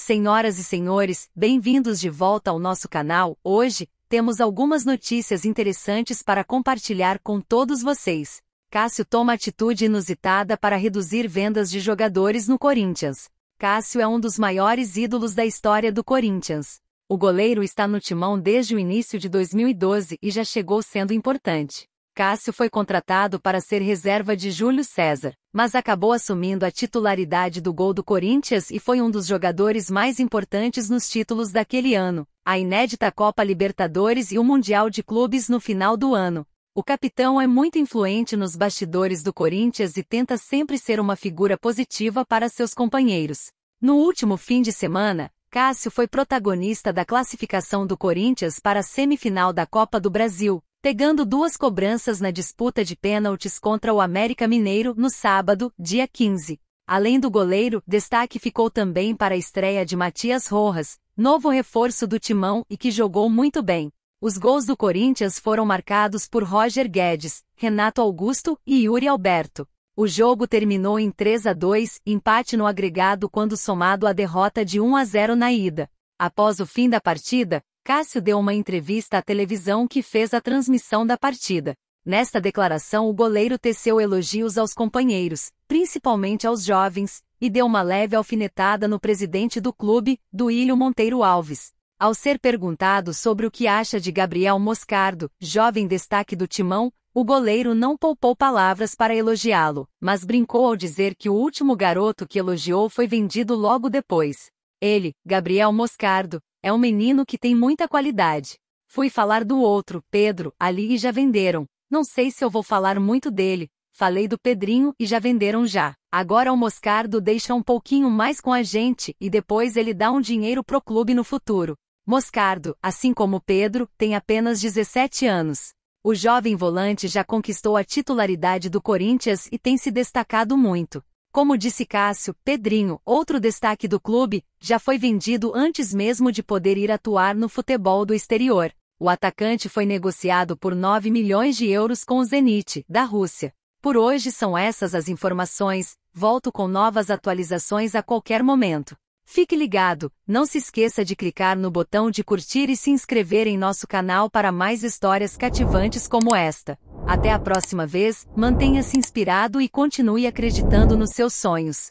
Senhoras e senhores, bem-vindos de volta ao nosso canal. Hoje, temos algumas notícias interessantes para compartilhar com todos vocês. Cássio toma atitude inusitada para reduzir vendas de jogadores no Corinthians. Cássio é um dos maiores ídolos da história do Corinthians. O goleiro está no timão desde o início de 2012 e já chegou sendo importante. Cássio foi contratado para ser reserva de Júlio César, mas acabou assumindo a titularidade do gol do Corinthians e foi um dos jogadores mais importantes nos títulos daquele ano, a inédita Copa Libertadores e o Mundial de Clubes no final do ano. O capitão é muito influente nos bastidores do Corinthians e tenta sempre ser uma figura positiva para seus companheiros. No último fim de semana, Cássio foi protagonista da classificação do Corinthians para a semifinal da Copa do Brasil, pegando duas cobranças na disputa de pênaltis contra o América Mineiro no sábado, dia 15. Além do goleiro, destaque ficou também para a estreia de Matias Rojas, novo reforço do timão e que jogou muito bem. Os gols do Corinthians foram marcados por Roger Guedes, Renato Augusto e Yuri Alberto. O jogo terminou em 3 a 2, empate no agregado quando somado à derrota de 1 a 0 na ida. Após o fim da partida, Cássio deu uma entrevista à televisão que fez a transmissão da partida. Nesta declaração, o goleiro teceu elogios aos companheiros, principalmente aos jovens, e deu uma leve alfinetada no presidente do clube, Duílio Monteiro Alves. Ao ser perguntado sobre o que acha de Gabriel Moscardo, jovem destaque do Timão, o goleiro não poupou palavras para elogiá-lo, mas brincou ao dizer que o último garoto que elogiou foi vendido logo depois. Ele, Gabriel Moscardo, é um menino que tem muita qualidade. Fui falar do outro, Pedro, ali e já venderam. Não sei se eu vou falar muito dele. Falei do Pedrinho e já venderam já. Agora o Moscardo deixa um pouquinho mais com a gente e depois ele dá um dinheiro pro clube no futuro. Moscardo, assim como Pedro, tem apenas 17 anos. O jovem volante já conquistou a titularidade do Corinthians e tem se destacado muito. Como disse Cássio, Pedrinho, outro destaque do clube, já foi vendido antes mesmo de poder ir atuar no futebol do exterior. O atacante foi negociado por 9 milhões de euros com o Zenit, da Rússia. Por hoje são essas as informações, volto com novas atualizações a qualquer momento. Fique ligado, não se esqueça de clicar no botão de curtir e se inscrever em nosso canal para mais histórias cativantes como esta. Até a próxima vez, mantenha-se inspirado e continue acreditando nos seus sonhos.